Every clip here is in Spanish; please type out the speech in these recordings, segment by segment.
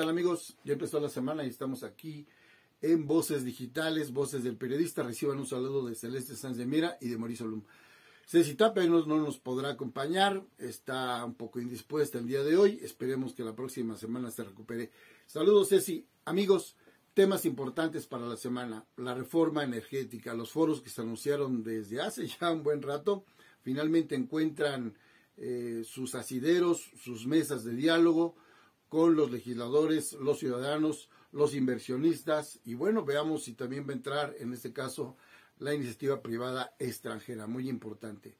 Hola amigos? Ya empezó la semana y estamos aquí en Voces Digitales, Voces del Periodista. Reciban un saludo de Celeste Sanz de Mira y de Mauricio Lum. Ceci Tapia no, nos podrá acompañar, está un poco indispuesta el día de hoy. Esperemos que la próxima semana se recupere. Saludos Ceci. Amigos, temas importantes para la semana. La reforma energética, los foros que se anunciaron desde hace ya un buen rato, finalmente encuentran eh, sus asideros, sus mesas de diálogo con los legisladores, los ciudadanos, los inversionistas y bueno, veamos si también va a entrar en este caso la iniciativa privada extranjera, muy importante.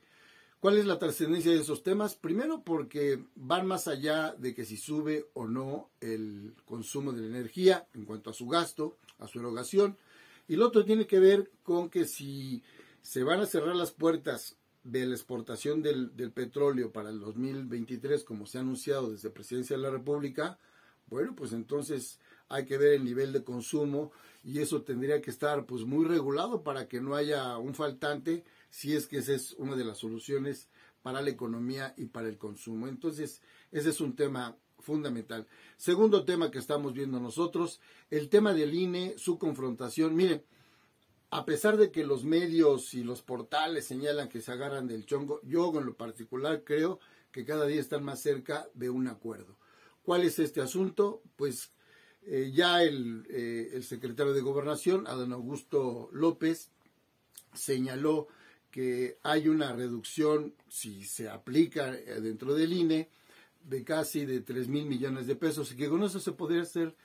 ¿Cuál es la trascendencia de esos temas? Primero porque van más allá de que si sube o no el consumo de la energía en cuanto a su gasto, a su erogación. Y lo otro tiene que ver con que si se van a cerrar las puertas de la exportación del, petróleo para el 2023, como se ha anunciado desde Presidencia de la República, bueno, pues entonces hay que ver el nivel de consumo y eso tendría que estar pues muy regulado para que no haya un faltante, si es que esa es una de las soluciones para la economía y para el consumo. Entonces, ese es un tema fundamental. Segundo tema que estamos viendo nosotros, el tema del INE, su confrontación. Miren, a pesar de que los medios y los portales señalan que se agarran del chongo, yo en lo particular creo que cada día están más cerca de un acuerdo. ¿Cuál es este asunto? Pues eh, ya eh, el, secretario de Gobernación, Adán Augusto López, señaló que hay una reducción, si se aplica eh, dentro del INE, de casi de 3 mil millones de pesos y que con eso se podría hacer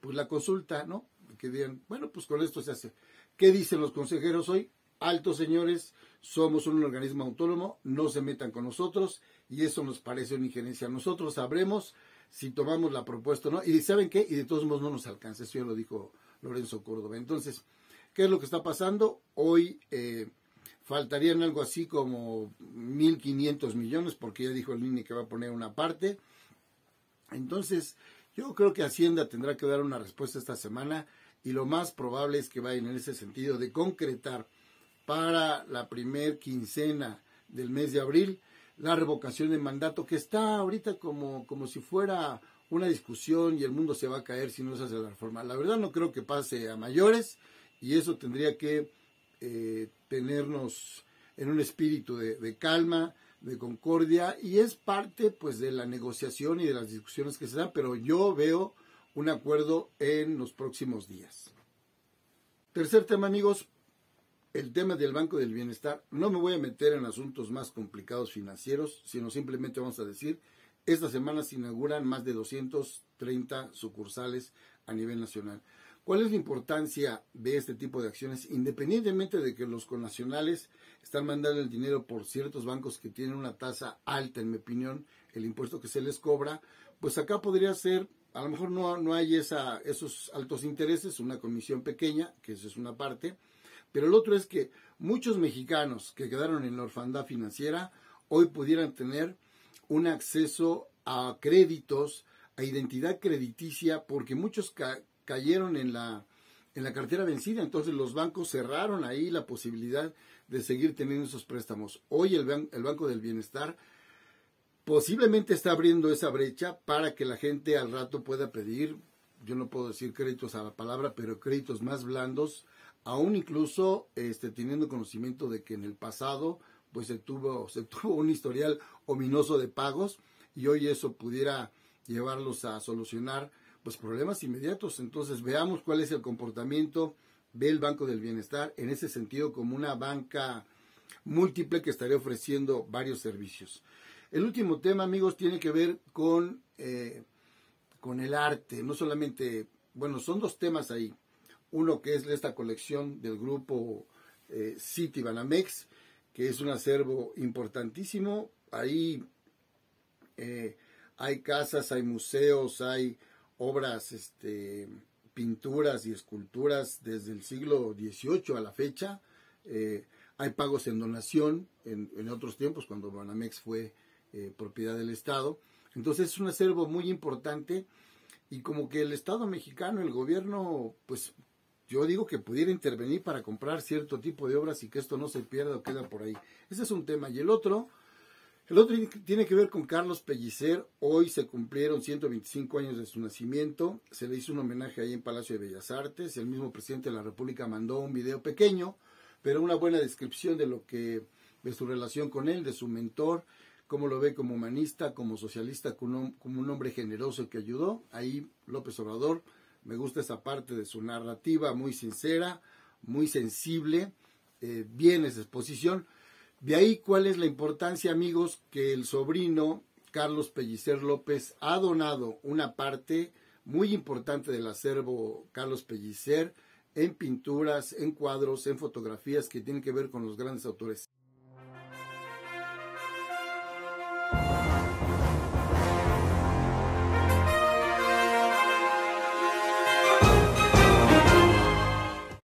pues la consulta, ¿no? que digan, bueno, pues con esto se hace. ¿Qué dicen los consejeros hoy? Altos señores, somos un organismo autónomo, no se metan con nosotros y eso nos parece una injerencia. Nosotros sabremos si tomamos la propuesta o no. Y ¿saben qué? Y de todos modos no nos alcanza, eso ya lo dijo Lorenzo Córdoba. Entonces, ¿qué es lo que está pasando? Hoy eh, faltarían algo así como 1.500 millones porque ya dijo el INE que va a poner una parte. Entonces, yo creo que Hacienda tendrá que dar una respuesta esta semana y lo más probable es que vayan en ese sentido de concretar para la primer quincena del mes de abril la revocación de mandato que está ahorita como, como si fuera una discusión y el mundo se va a caer si no se hace la reforma. La verdad no creo que pase a mayores y eso tendría que eh, tenernos en un espíritu de, de, calma, de concordia y es parte pues de la negociación y de las discusiones que se dan, pero yo veo un acuerdo en los próximos días. Tercer tema, amigos, el tema del Banco del Bienestar. No me voy a meter en asuntos más complicados financieros, sino simplemente vamos a decir, esta semana se inauguran más de 230 sucursales a nivel nacional. ¿Cuál es la importancia de este tipo de acciones? Independientemente de que los connacionales están mandando el dinero por ciertos bancos que tienen una tasa alta, en mi opinión, el impuesto que se les cobra, pues acá podría ser a lo mejor no, hay esa, esos altos intereses, una comisión pequeña, que eso es una parte, pero el otro es que muchos mexicanos que quedaron en la orfandad financiera hoy pudieran tener un acceso a créditos, a identidad crediticia, porque muchos cayeron en la, en la cartera vencida, entonces los bancos cerraron ahí la posibilidad de seguir teniendo esos préstamos. Hoy el Banco del Bienestar posiblemente está abriendo esa brecha para que la gente al rato pueda pedir, yo no puedo decir créditos a la palabra, pero créditos más blandos, aún incluso este, teniendo conocimiento de que en el pasado pues se tuvo, se tuvo un historial ominoso de pagos y hoy eso pudiera llevarlos a solucionar pues problemas inmediatos. Entonces veamos cuál es el comportamiento del Banco del Bienestar en ese sentido como una banca múltiple que estaré ofreciendo varios servicios. El último tema, amigos, tiene que ver con, eh, con el arte. No solamente, bueno, son dos temas ahí. Uno que es esta colección del grupo eh, City Banamex, que es un acervo importantísimo. Ahí eh, hay casas, hay museos, hay obras, este, pinturas y esculturas desde el siglo XVIII a la fecha. Hay pagos en donación en, otros tiempos, cuando Banamex fue eh, propiedad del Estado. Entonces es un acervo muy importante y como que el Estado mexicano, el gobierno, pues yo digo que pudiera intervenir para comprar cierto tipo de obras y que esto no se pierda o queda por ahí. Ese es un tema. Y el otro, el otro tiene que ver con Carlos Pellicer. Hoy se cumplieron 125 años de su nacimiento. Se le hizo un homenaje ahí en Palacio de Bellas Artes. El mismo presidente de la República mandó un video pequeño pero una buena descripción de lo que de su relación con él, de su mentor, cómo lo ve como humanista, como socialista, como un hombre generoso que ayudó. Ahí López Obrador, me gusta esa parte de su narrativa, muy sincera, muy sensible, eh, bien esa exposición. De ahí cuál es la importancia, amigos, que el sobrino Carlos Pellicer López ha donado una parte muy importante del acervo Carlos Pellicer, en pinturas, en cuadros, en fotografías que tienen que ver con los grandes autores.